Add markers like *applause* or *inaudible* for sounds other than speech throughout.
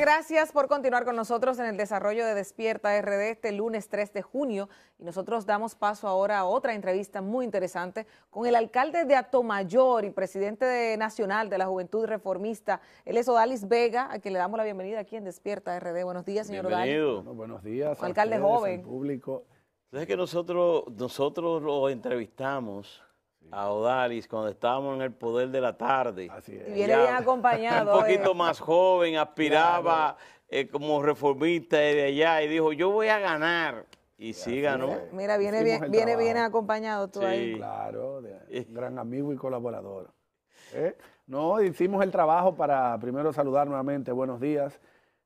gracias por continuar con nosotros en el desarrollo de Despierta RD este lunes 3 de junio. Y nosotros damos paso ahora a otra entrevista muy interesante con el alcalde de Atomayor y presidente nacional de la Juventud Reformista. Él es Odalis Vega, a quien le damos la bienvenida aquí en Despierta RD. Buenos días, señor Bienvenido. buenos días. Alcalde joven. público. Entonces que nosotros, nosotros lo entrevistamos a Odalis cuando estábamos en el poder de la tarde. Así es. viene bien acompañado. *laughs* Un poquito más joven, aspiraba eh, como reformista de allá y dijo, yo voy a ganar. Y sí ganó. Mira, viene, bien, viene acompañado tú ahí. Claro, eh. gran amigo y colaborador. Eh, no, hicimos el trabajo para primero saludar nuevamente, buenos días.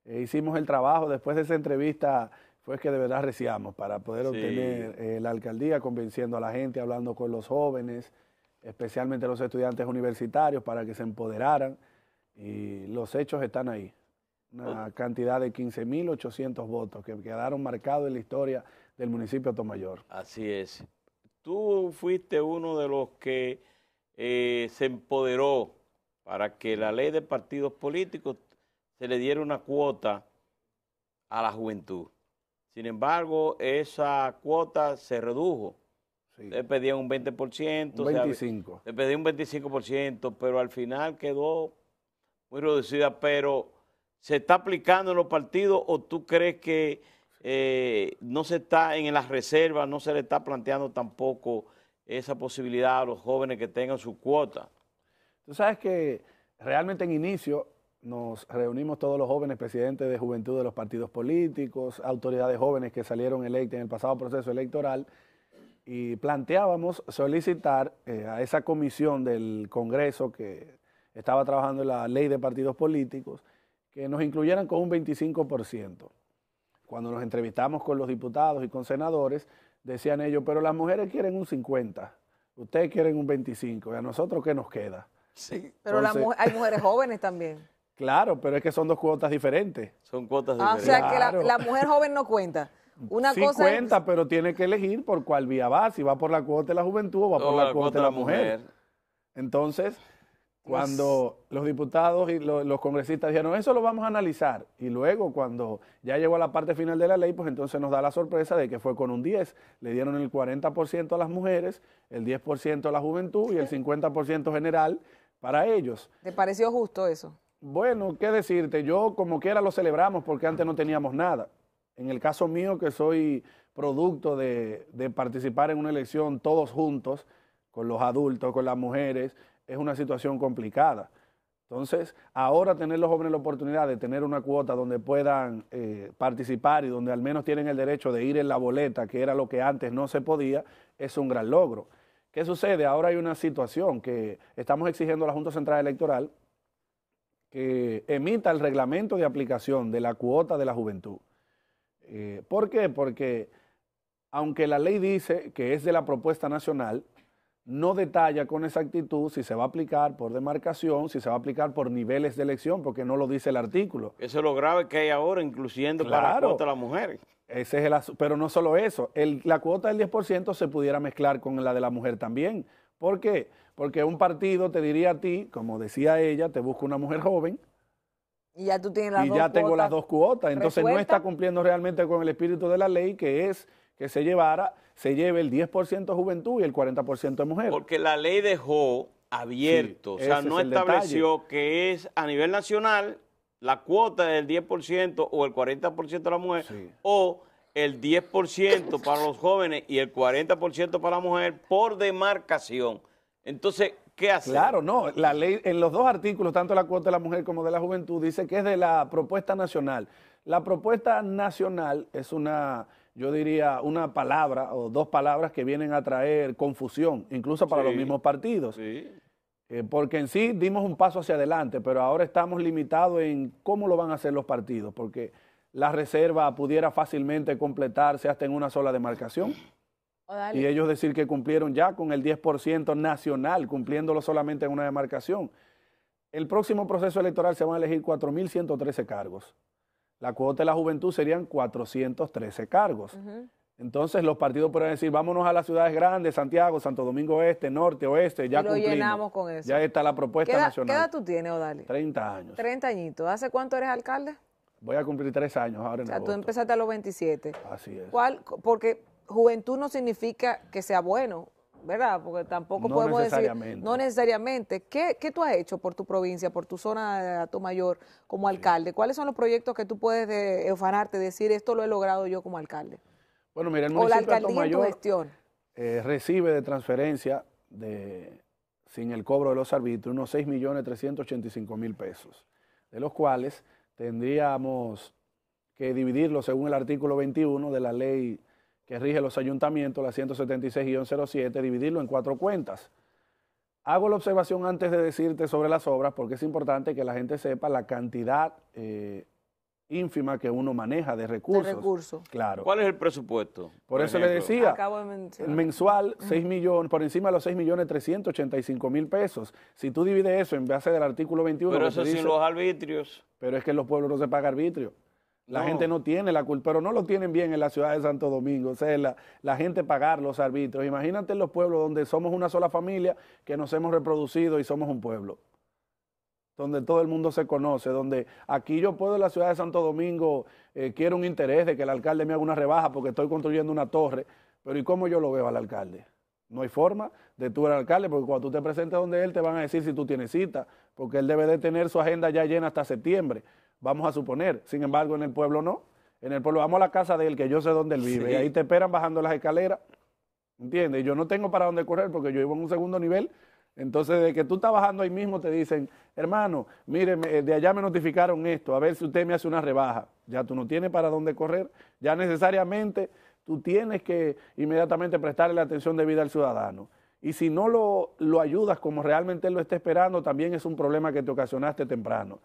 hicimos el trabajo después de esa entrevista pues que de verdad reciamos para poder obtener eh, la alcaldía, convenciendo a la gente, hablando con los jóvenes, especialmente los estudiantes universitarios, para que se empoderaran. Y los hechos están ahí. Una cantidad de 15.800 votos que quedaron marcados en la historia del municipio de Tomayor. Así es. Tú fuiste uno de los que eh, se empoderó para que la ley de partidos políticos se le diera una cuota a la juventud. Sin embargo, esa cuota se redujo. Le pedían un 20%. 25%. le pedían un 25%, pero al final quedó muy reducida. Pero, ¿se está aplicando en los partidos o tú crees que eh, no se está en las reservas, no se le está planteando tampoco esa posibilidad a los jóvenes que tengan su cuota? Tú sabes que realmente en inicio nos reunimos todos los jóvenes presidentes de juventud de los partidos políticos, autoridades jóvenes que salieron electas en el pasado proceso electoral y planteábamos solicitar eh, a esa comisión del Congreso que estaba trabajando en la ley de partidos políticos que nos incluyeran con un 25%. Cuando nos entrevistamos con los diputados y con senadores, decían ellos, pero las mujeres quieren un 50%, ustedes quieren un 25%, ¿y a nosotros qué nos queda? Sí. Pero hay mujeres jóvenes también. Claro, pero es que son dos cuotas diferentes. Son cuotas diferentes. Ah, o sea que la, mujer joven no cuenta. Una sí cuenta, pero tiene que elegir por cuál vía va, si va por la cuota de la juventud o va por la, cuota de la mujer. Entonces, cuando los diputados y los, los congresistas dijeron, eso lo vamos a analizar, y luego cuando ya llegó a la parte final de la ley, pues entonces nos da la sorpresa de que fue con un 10, le dieron el 40% a las mujeres, el 10% a la juventud y el 50% general para ellos. ¿Te pareció justo eso? Bueno, qué decirte, yo como quiera lo celebramos porque antes no teníamos nada. En el caso mío, que soy producto de, participar en una elección todos juntos, con los adultos, con las mujeres, es una situación complicada. Entonces, ahora tener los jóvenes la oportunidad de tener una cuota donde puedan eh, participar y donde al menos tienen el derecho de ir en la boleta, que era lo que antes no se podía, es un gran logro. ¿Qué sucede? Ahora hay una situación que estamos exigiendo a la Junta Central Electoral que emita el reglamento de aplicación de la cuota de la juventud. Eh, ¿Por qué? Porque aunque la ley dice que es de la propuesta nacional, no detalla con exactitud si se va a aplicar por demarcación, si se va a aplicar por niveles de elección, porque no lo dice el artículo. Eso es lo grave que hay ahora, incluyendo para la cuota de las mujeres. Ese es el pero no solo eso, la cuota del 10% se pudiera mezclar con la de la mujer también. ¿Por qué? Porque un partido te diría a ti, como decía ella, te busca una mujer joven. Y ya tú tienes las ya tengo las dos cuotas. Entonces no está cumpliendo realmente con el espíritu de la ley, que es que se llevara, se lleve el 10% juventud y el 40% de mujer. Porque la ley dejó abierto, o sea, no estableció que es a nivel nacional la cuota del 10% o el 40% de la mujer, o el 10% para los jóvenes y el 40% para la mujer por demarcación. Entonces, ¿qué hace? Claro, no, la ley en los dos artículos, tanto la cuota de la mujer como de la juventud, dice que es de la propuesta nacional. La propuesta nacional es una, yo diría, una palabra o dos palabras que vienen a traer confusión, incluso para los mismos partidos. Eh, porque en sí dimos un paso hacia adelante, pero ahora estamos limitados en cómo lo van a hacer los partidos, porque la reserva pudiera fácilmente completarse hasta en una sola demarcación. Oh, y ellos decir que cumplieron ya con el 10% nacional, cumpliéndolo solamente en una demarcación. El próximo proceso electoral se van a elegir 4.113 cargos. La cuota de la juventud serían 413 cargos. Entonces los partidos pueden decir, vámonos a las ciudades grandes, Santiago, Santo Domingo Este, Norte, Oeste, ya lo llenamos con eso. Ya está la propuesta nacional. ¿Qué edad tú tienes, Odalys 30 años. 30 añitos. ¿Hace cuánto eres alcalde? Voy a cumplir tres años ahora en O sea, tú empezaste a los 27. Así es. Porque juventud no significa que sea bueno, ¿verdad? Porque tampoco podemos decir... No necesariamente. ¿Qué, ¿Qué, tú has hecho por tu provincia, por tu zona de Ato mayor como alcalde? ¿Cuáles son los proyectos que tú puedes de, decir esto lo he logrado yo como alcalde? Bueno, mira, el municipio o la alcaldía en tu gestión. Eh, recibe de transferencia de sin el cobro de los arbitrios unos 6.385.000 pesos, de los cuales tendríamos que dividirlo según el artículo 21 de la ley que rige los ayuntamientos, la 176-07, dividirlo en cuatro cuentas. Hago la observación antes de decirte sobre las obras porque es importante que la gente sepa la cantidad eh, ínfima que uno maneja de recursos. Claro. ¿Cuál es el presupuesto? Por, eso le decía, Acabo de el mensual, 6 millones, por encima de los 6 millones 385 mil pesos. Si tú divides eso en base del artículo 21... Pero eso sin los arbitrios. Pero es que en los pueblos no se paga arbitrio. La gente no tiene la culpa, pero no lo tienen bien en la ciudad de Santo Domingo. O sea, la, la gente pagar los arbitrios. Imagínate en los pueblos donde somos una sola familia, que nos hemos reproducido y somos un pueblo donde todo el mundo se conoce, donde aquí yo puedo en la ciudad de Santo Domingo, eh, quiero un interés de que el alcalde me haga una rebaja porque estoy construyendo una torre, pero ¿y cómo yo lo veo al alcalde? No hay forma de tú al alcalde, porque cuando tú te presentes donde él te van a decir si tú tienes cita, porque él debe de tener su agenda ya llena hasta septiembre, vamos a suponer. Sin embargo, en el pueblo no. En el pueblo vamos a la casa de él, que yo sé dónde él vive, y ahí te esperan bajando las escaleras. ¿Entiendes? Yo no tengo para dónde correr porque yo vivo en un segundo nivel entonces, de que tú estás bajando ahí mismo, te dicen, hermano, mire, eh, de allá me notificaron esto, a ver si usted me hace una rebaja. Ya tú no tienes para dónde correr, ya necesariamente tú tienes que inmediatamente prestarle la atención debida al ciudadano. Y si no lo, lo ayudas como realmente él lo está esperando, también es un problema que te ocasionaste temprano.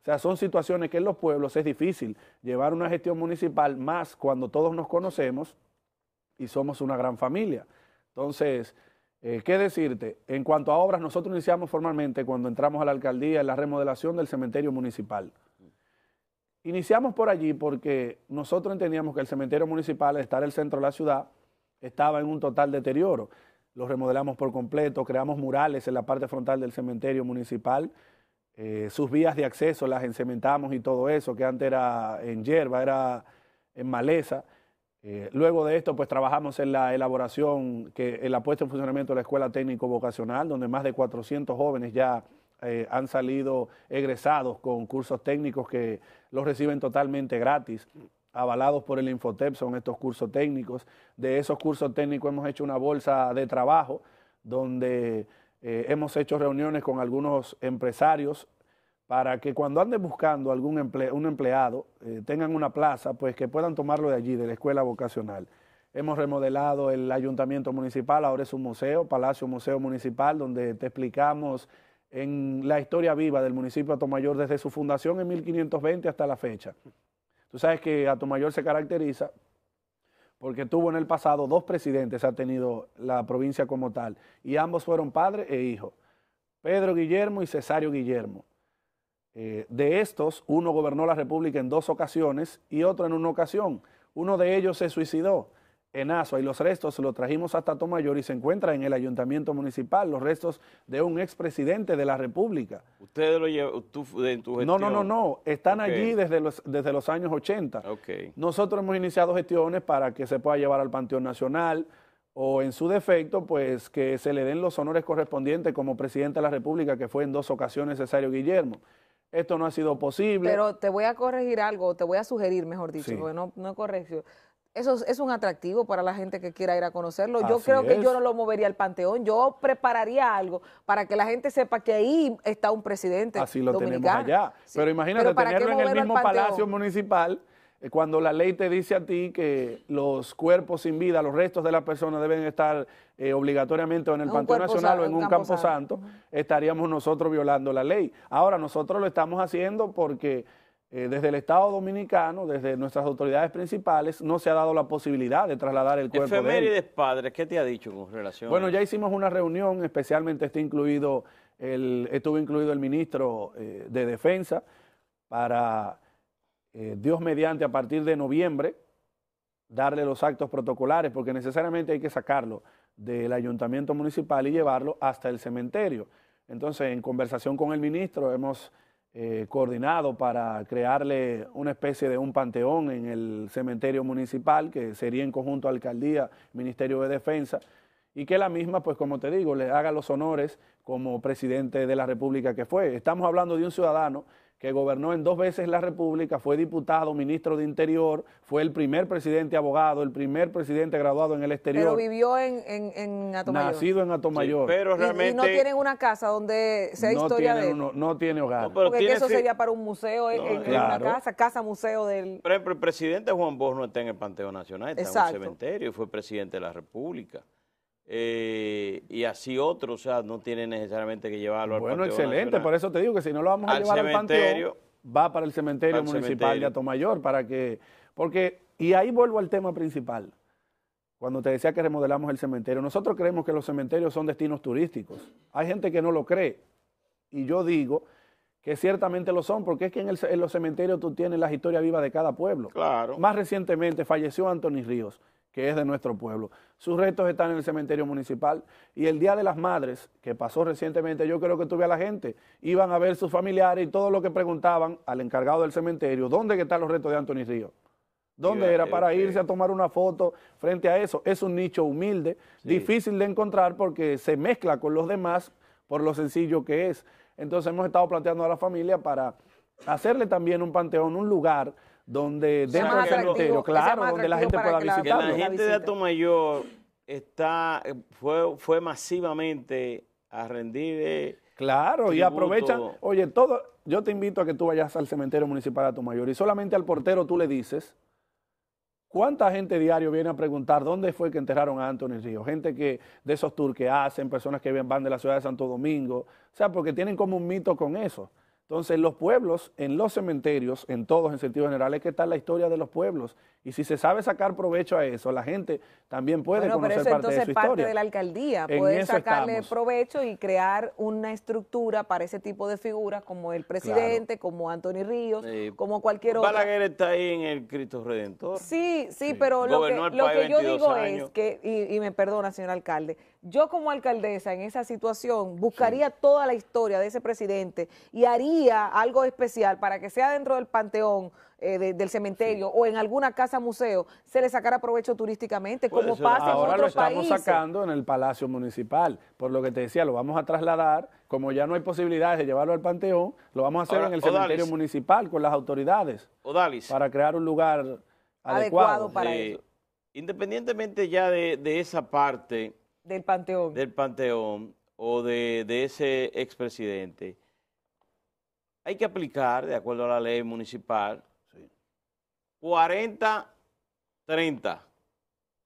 O sea, son situaciones que en los pueblos es difícil llevar una gestión municipal más cuando todos nos conocemos y somos una gran familia. Entonces, eh, ¿Qué decirte? En cuanto a obras, nosotros iniciamos formalmente cuando entramos a la alcaldía en la remodelación del cementerio municipal. Iniciamos por allí porque nosotros entendíamos que el cementerio municipal, al estar en el centro de la ciudad, estaba en un total deterioro. Lo remodelamos por completo, creamos murales en la parte frontal del cementerio municipal, eh, sus vías de acceso las encementamos y todo eso, que antes era en hierba, era en maleza. Eh, luego de esto, pues trabajamos en la elaboración, que, en la puesta en funcionamiento de la Escuela Técnico Vocacional, donde más de 400 jóvenes ya eh, han salido egresados con cursos técnicos que los reciben totalmente gratis avalados por el Infotep son estos cursos técnicos. De esos cursos técnicos hemos hecho una bolsa de trabajo donde eh, hemos hecho reuniones con algunos empresarios para que cuando anden buscando algún un empleado, eh, tengan una plaza, pues que puedan tomarlo de allí, de la escuela vocacional. Hemos remodelado el ayuntamiento municipal, ahora es un museo, Palacio Museo Municipal, donde te explicamos en la historia viva del municipio de Atomayor desde su fundación en 1520 hasta la fecha. Tú sabes que Atomayor se caracteriza porque tuvo en el pasado dos presidentes, ha tenido la provincia como tal, y ambos fueron padre e hijo, Pedro Guillermo y Cesario Guillermo. Eh, de estos, uno gobernó la República en dos ocasiones y otro en una ocasión. Uno de ellos se suicidó en aso y los restos los trajimos hasta Tomayor y se encuentra en el ayuntamiento municipal, los restos de un expresidente de la República. ¿Ustedes lo llevan tú, en tu No, no, no, no, están allí desde los, años 80. Nosotros hemos iniciado gestiones para que se pueda llevar al Panteón Nacional o en su defecto, pues que se le den los honores correspondientes como presidente de la República, que fue en dos ocasiones Cesario Guillermo esto no ha sido posible. Pero te voy a corregir algo, te voy a sugerir, mejor dicho, porque no, no es Eso es, un atractivo para la gente que quiera ir a conocerlo. yo creo que yo no lo movería al panteón. Yo prepararía algo para que la gente sepa que ahí está un presidente. Así lo tenemos allá. Pero imagínate tenerlo en el mismo palacio municipal eh, cuando la ley te dice a ti que los cuerpos sin vida, los restos de las personas deben estar eh, obligatoriamente en el Panteón Nacional o en un campo, santo, estaríamos nosotros violando la ley. Ahora, nosotros lo estamos haciendo porque eh, desde el Estado Dominicano, desde nuestras autoridades principales, no se ha dado la posibilidad de trasladar el cuerpo Efemérides de Padres, ¿qué te ha dicho con relación? Bueno, ya hicimos una reunión, especialmente está incluido el, estuvo incluido el ministro de Defensa para eh, Dios mediante, a partir de noviembre, darle los actos protocolares, porque necesariamente hay que sacarlo del ayuntamiento municipal y llevarlo hasta el cementerio. Entonces, en conversación con el ministro, hemos eh, coordinado para crearle una especie de un panteón en el cementerio municipal, que sería en conjunto alcaldía, Ministerio de Defensa, y que la misma, pues como te digo, le haga los honores como presidente de la República que fue. Estamos hablando de un ciudadano que gobernó en dos veces la República, fue diputado, ministro de Interior, fue el primer presidente abogado, el primer presidente graduado en el exterior. Pero vivió en, en, en Atomayor. Nacido en Atomayor. pero realmente... Y, no tienen una casa donde sea historia de él. no tiene hogar. Porque eso sería para un museo, eh, en, una casa, casa-museo del... Por ejemplo, el presidente Juan Bosch no está en el Panteón Nacional, está en un cementerio y fue presidente de la República. Eh, y así otro, o sea, no tiene necesariamente que llevarlo al al Bueno, excelente, por eso te digo que si no lo vamos a llevar al panteón, va para el cementerio municipal de Atomayor, para que, porque, y ahí vuelvo al tema principal, cuando te decía que remodelamos el cementerio, nosotros creemos que los cementerios son destinos turísticos, hay gente que no lo cree, y yo digo que ciertamente lo son, porque es que en, los cementerios tú tienes la historia viva de cada pueblo. Claro. Más recientemente falleció Anthony Ríos, que es de nuestro pueblo. Sus restos están en el cementerio municipal. Y el Día de las Madres, que pasó recientemente, yo creo que tuve a la gente, iban a ver sus familiares y todo lo que preguntaban al encargado del cementerio, ¿dónde están los restos de Antonio Río? ¿Dónde eh, era? Para irse a tomar una foto frente a eso. Es un nicho humilde, difícil de encontrar porque se mezcla con los demás por lo sencillo que es. Entonces hemos estado planteando a la familia para hacerle también un panteón, un lugar donde dentro del cementerio, claro, donde la gente pueda visitar. La, la gente de Atomayor Mayor está, fue, masivamente a rendir. Eh, claro, y aprovechan, oye, todo, yo te invito a que tú vayas al cementerio municipal de Atomayor. Mayor y solamente al portero tú le dices, ¿Cuánta gente diario viene a preguntar dónde fue que enterraron a Antonio Río? Gente que de esos tours que hacen, personas que van de la ciudad de Santo Domingo, o sea, porque tienen como un mito con eso. Entonces, los pueblos, en los cementerios, en todos en sentido general, es que está la historia de los pueblos. Y si se sabe sacar provecho a eso, la gente también puede pero eso, parte entonces, de parte de la alcaldía, puede sacarle provecho y crear una estructura para ese tipo de figuras como el presidente, como Anthony Ríos, como cualquier otro. Balaguer está ahí en el Cristo Redentor. Sí, sí, pero lo que, yo digo es que, y me perdona, señor alcalde, yo como alcaldesa en esa situación buscaría toda la historia de ese presidente y haría algo especial para que sea dentro del panteón, eh, del cementerio o en alguna casa museo, se le sacara provecho turísticamente, pues como pasa en otros países. Ahora lo estamos sacando en el Palacio Municipal, por lo que te decía, lo vamos a trasladar, como ya no hay posibilidades de llevarlo al panteón, lo vamos a hacer en el cementerio municipal con las autoridades. Odalis. Para crear un lugar adecuado, para eso. Independientemente ya de esa parte del Panteón. Del Panteón o de, ese expresidente. Hay que aplicar, de acuerdo a la ley municipal, sí. 40-30.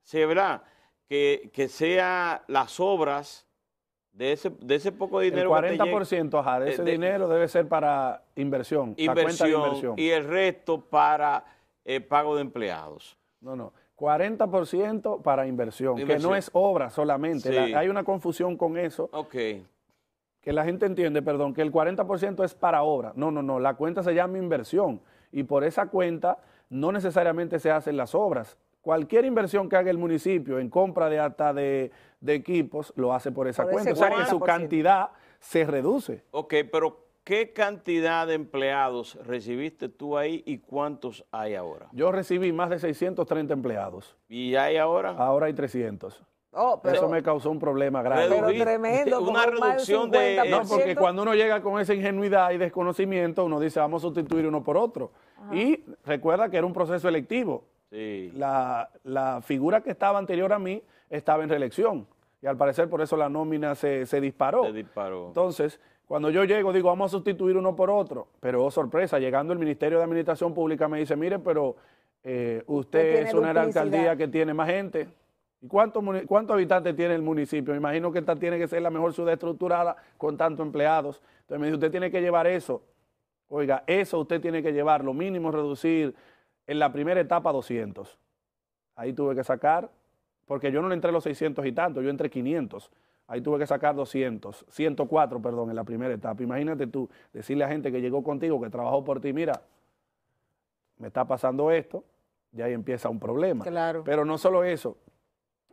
Se verá que, que sean las obras de ese, de ese poco dinero. El 40%, ajá, de ese dinero debe ser para inversión. Inversión, y el resto para eh, pago de empleados. No, no. 40% para inversión, que no es obra solamente. hay una confusión con eso. Ok. Que la gente entiende, perdón, que el 40% es para obra. No, no, no. La cuenta se llama inversión. Y por esa cuenta no necesariamente se hacen las obras. Cualquier inversión que haga el municipio en compra de hasta de, equipos, lo hace por esa cuenta. O sea que su cantidad se reduce. Ok, pero ¿Qué cantidad de empleados recibiste tú ahí y cuántos hay ahora? Yo recibí más de 630 empleados. ¿Y hay ahora? Ahora hay 300. Eso me causó un problema grave. Pero tremendo. Una reducción de... No, porque cuando uno llega con esa ingenuidad y desconocimiento, uno dice, vamos a sustituir uno por otro. Y recuerda que era un proceso electivo. Sí. la figura que estaba anterior a mí estaba en reelección y al parecer por eso la nómina se, disparó. Se disparó. Entonces, cuando yo llego, digo, vamos a sustituir uno por otro. Pero, oh, sorpresa, llegando el Ministerio de Administración Pública me dice, mire, pero eh, usted es una alcaldía que tiene más gente. ¿Y cuántos cuánto habitantes tiene el municipio? Me imagino que esta tiene que ser la mejor ciudad estructurada con tantos empleados. Entonces me dice, usted tiene que llevar eso. Oiga, eso usted tiene que llevar, lo mínimo reducir en la primera etapa 200. Ahí tuve que sacar porque yo no le entré los 600 y tanto, yo entré 500. Ahí tuve que sacar 200, 104, perdón, en la primera etapa. Imagínate tú decirle a gente que llegó contigo, que trabajó por ti, mira, me está pasando esto, y ahí empieza un problema. Claro. Pero no solo eso,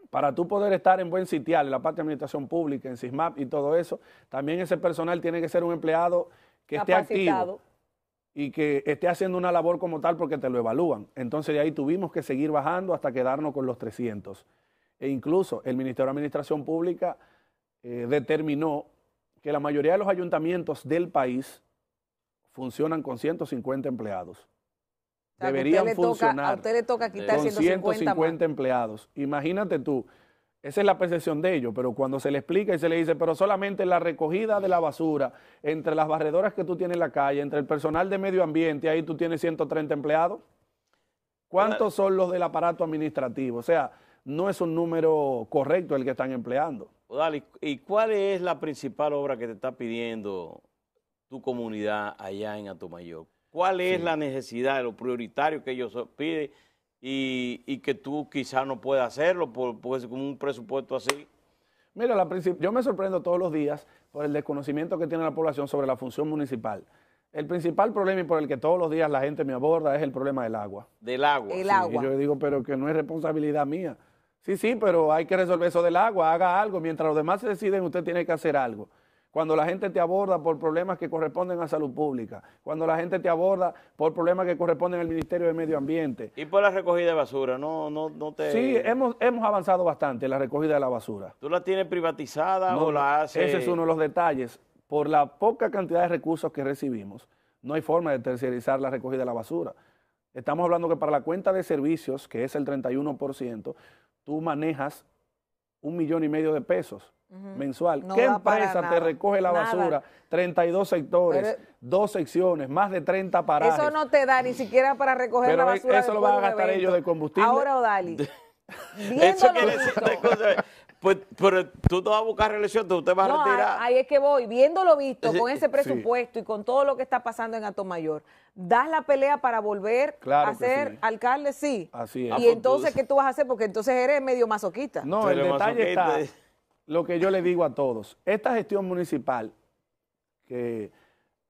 para tú poder estar en buen sitial, en la parte de administración pública, en SISMAP y todo eso, también ese personal tiene que ser un empleado que esté activo, y que esté haciendo una labor como tal porque te lo evalúan. Entonces de ahí tuvimos que seguir bajando hasta quedarnos con los 300. E incluso el Ministerio de Administración Pública eh, determinó que la mayoría de los ayuntamientos del país funcionan con 150 empleados. Deberían funcionar toca quitar 150 empleados. Imagínate tú, esa es la percepción de ellos, pero cuando se le explica y se le dice, pero solamente la recogida de la basura, entre las barredoras que tú tienes en la calle, entre el personal de medio ambiente, ahí tú tienes 130 empleados, ¿cuántos son los del aparato administrativo? O sea, no es un número correcto el que están empleando. ¿y cuál es la principal obra que te está pidiendo tu comunidad allá en Atomayor? ¿Cuál es la necesidad, lo prioritario que ellos piden? y, que tú quizás no puedas hacerlo por, por, pues, con un presupuesto así? Mira, la yo me sorprendo todos los días por el desconocimiento que tiene la población sobre la función municipal. El principal problema y por el que todos los días la gente me aborda es el problema del agua. Del agua. Y yo digo, pero que no es responsabilidad mía. Sí, sí, pero hay que resolver eso del agua, haga algo. Mientras los demás se deciden, usted tiene que hacer algo cuando la gente te aborda por problemas que corresponden a salud pública, cuando la gente te aborda por problemas que corresponden al Ministerio de Medio Ambiente. Y por la recogida de basura, no, no, no te... Sí, hemos, hemos avanzado bastante en la recogida de la basura. ¿Tú la tienes privatizada o la haces...? Ese es uno de los detalles. Por la poca cantidad de recursos que recibimos, no hay forma de terciarizar la recogida de la basura. Estamos hablando que para la cuenta de servicios, que es el 31%, tú manejas un millón y medio de pesos mensual. ¿Qué empresa te recoge la basura? 32 sectores, dos secciones, más de 30 paradas. Eso no te da ni siquiera para recoger la e- basura. Eso lo van a gastar ellos de combustible. Ahora, Odali. *laughs* eso quiere decir Pues, pero tú te vas a buscar reelección, tú te vas a retirar. Ahí, es que voy, viéndolo visto, con ese presupuesto y con todo lo que está pasando en Mayor. das la pelea para volver a ser alcalde, sí. Así es. Y ah, pues entonces, ¿qué tú vas a hacer? Porque entonces eres medio masoquista. No, el detalle está lo que yo le digo a todos. Esta gestión municipal, que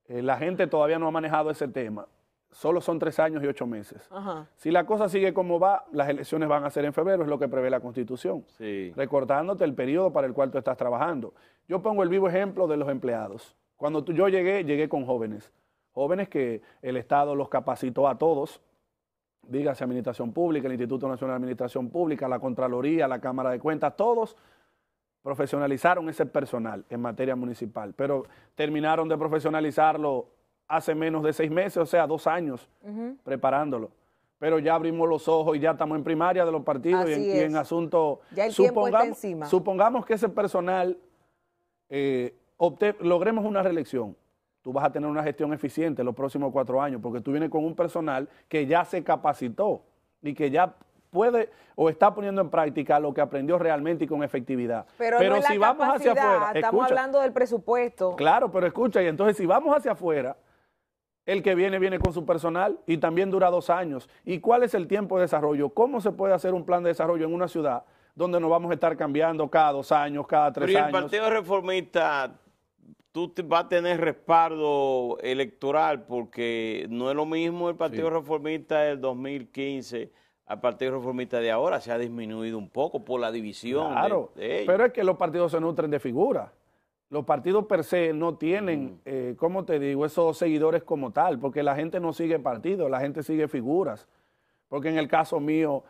eh, la gente todavía no ha manejado ese tema, solo son tres años y ocho meses. Si la cosa sigue como va, las elecciones van a ser en febrero, es lo que prevé la Constitución. Sí. Recordándote el periodo para el cual tú estás trabajando. Yo pongo el vivo ejemplo de los empleados. Cuando yo llegué, llegué con jóvenes. Jóvenes que el Estado los capacitó a todos, dígase Administración Pública, el Instituto Nacional de Administración Pública, la Contraloría, la Cámara de Cuentas, todos profesionalizaron ese personal en materia municipal, pero terminaron de profesionalizarlo hace menos de seis meses, o sea, dos años preparándolo. Pero ya abrimos los ojos y ya estamos en primaria de los partidos y en, asunto, supongamos, encima. supongamos que ese personal eh, logremos una reelección. Tú vas a tener una gestión eficiente los próximos cuatro años porque tú vienes con un personal que ya se capacitó y que ya puede o está poniendo en práctica lo que aprendió realmente y con efectividad. Pero, si vamos hacia afuera. Estamos hablando del presupuesto. Claro, pero escucha, y entonces si vamos hacia afuera, el que viene viene con su personal y también dura dos años. ¿Y cuál es el tiempo de desarrollo? ¿Cómo se puede hacer un plan de desarrollo en una ciudad donde nos vamos a estar cambiando cada dos años, cada tres años? y el Partido Reformista tú vas a tener respaldo electoral porque no es lo mismo el Partido Reformista del 2015 al Partido Reformista de ahora se ha disminuido un poco por la división. Claro, pero es que los partidos se nutren de figuras. Los partidos per se no tienen, mm. eh, como te digo, esos seguidores como tal, porque la gente no sigue partidos, la gente sigue figuras. Porque en el caso mío,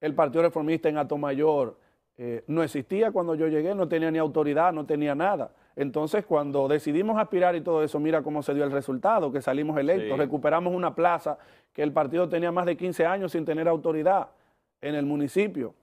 el Partido Reformista en Atomayor mayor eh, no existía cuando yo llegué, no tenía ni autoridad, no tenía nada. Entonces, cuando decidimos aspirar y todo eso, mira cómo se dio el resultado, que salimos electos, recuperamos una plaza que el partido tenía más de 15 años sin tener autoridad en el municipio.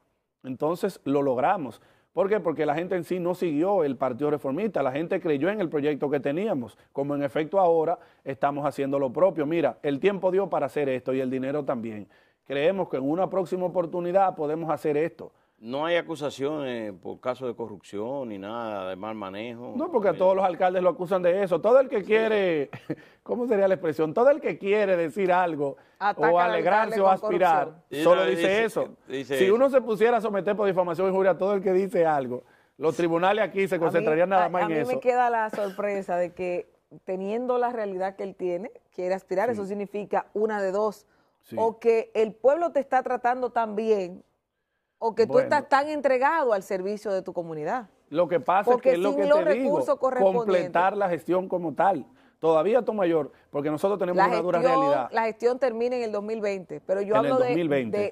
Entonces, lo logramos. ¿Por qué? Porque la gente en sí no siguió el Partido Reformista, la gente creyó en el proyecto que teníamos, como en efecto ahora estamos haciendo lo propio. Mira, el tiempo dio para hacer esto y el dinero también. Creemos que en una próxima oportunidad podemos hacer esto no hay acusaciones por caso de corrupción ni nada de mal manejo. No, porque a todos los alcaldes lo acusan de eso. Todo el que quiere, *laughs* ¿cómo sería la expresión? Todo el que quiere decir algo o alegrarse o aspirar, solo dice, eso. si uno se pusiera a someter por difamación y juria a todo el que dice algo, los tribunales aquí se concentrarían nada más en eso. A mí me queda la sorpresa de que teniendo la realidad que él tiene, quiere aspirar, eso significa una de dos. O que el pueblo te está tratando tan bien o que tú estás tan entregado al servicio de tu comunidad. Lo que pasa es que es lo que te digo, completar la gestión como tal. Todavía mayor, porque nosotros tenemos una dura realidad. La gestión termina en el 2020, pero yo hablo de,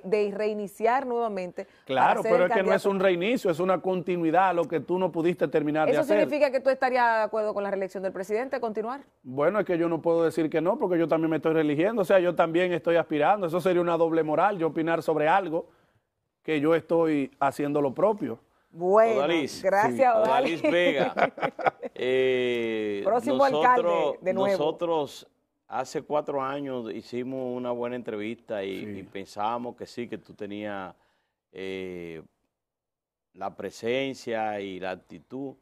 de, reiniciar nuevamente. Claro, pero es que no es un reinicio, es una continuidad a lo que tú no pudiste terminar de hacer. ¿Eso significa que tú estarías de acuerdo con la reelección del presidente, continuar? Bueno, es que yo no puedo decir que no, porque yo también me estoy reeligiendo, o sea, yo también estoy aspirando. Eso sería una doble moral, yo opinar sobre algo que yo estoy haciendo lo propio. Bueno, gracias sí. Odalis. Vega. *laughs* Eh, Próximo alcalde de nuevo. Nosotros hace cuatro años hicimos una buena entrevista y, pensábamos que sí, que tú tenías eh, la presencia y la actitud.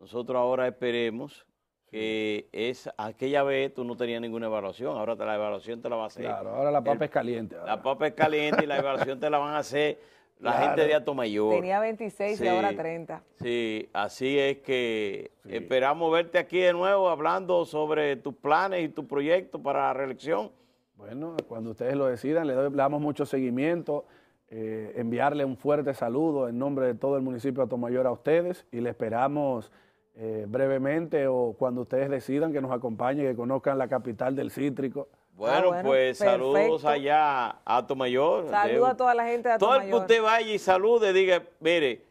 Nosotros ahora esperemos que es aquella vez tú no tenías ninguna evaluación, ahora te, la evaluación te la va a hacer. Claro, ahora la papa es caliente. La papa es caliente y la evaluación te la van a hacer la gente de Atomayor. Mayor. Tenía 26 y ahora 30. Sí, así es que esperamos verte aquí de nuevo hablando sobre tus planes y tus proyectos para la reelección. Bueno, cuando ustedes lo decidan, le, damos mucho seguimiento. Eh, enviarle un fuerte saludo en nombre de todo el municipio de Atomayor Mayor a ustedes y le esperamos eh, brevemente o cuando ustedes decidan que nos acompañen, que conozcan la capital del cítrico. Bueno, ah, pues saludos allá a Atomayor. Saludos a toda la gente de Atomayor. Todo el que usted vaya y salude, diga, mire,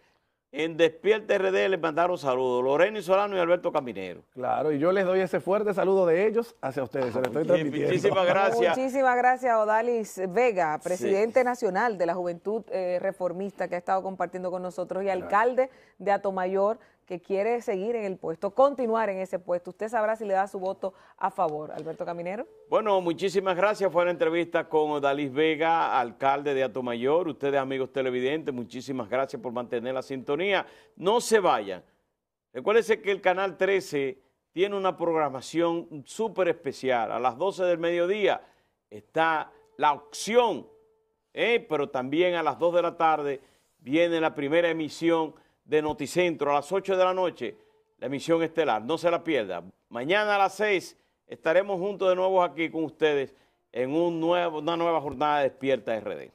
en Despierte RD les mandaron saludos, Loreno y Solano y Alberto Caminero. Claro, y yo les doy ese fuerte saludo de ellos hacia ustedes, se les estoy transmitiendo. Muchísimas gracias. Muchísimas gracias, Odalis Vega, presidente nacional de la Juventud eh, Reformista que ha estado compartiendo con nosotros y alcalde de Atomayor que quiere seguir en el puesto, continuar en ese puesto. Usted sabrá si le da su voto a favor. Alberto Caminero. Bueno, muchísimas gracias. Fue una entrevista con Dalis Vega, alcalde de Atomayor. Ustedes, amigos televidentes, muchísimas gracias por mantener la sintonía. No se vayan. Recuérdense que el Canal 13 tiene una programación súper especial. A las 12 del mediodía está la opción, ¿eh? pero también a las 2 de la tarde viene la primera emisión de Noticentro a las 8 de la noche, la emisión estelar. No se la pierda. Mañana a las 6 estaremos juntos de nuevo aquí con ustedes en un nuevo, una nueva jornada de Despierta RD.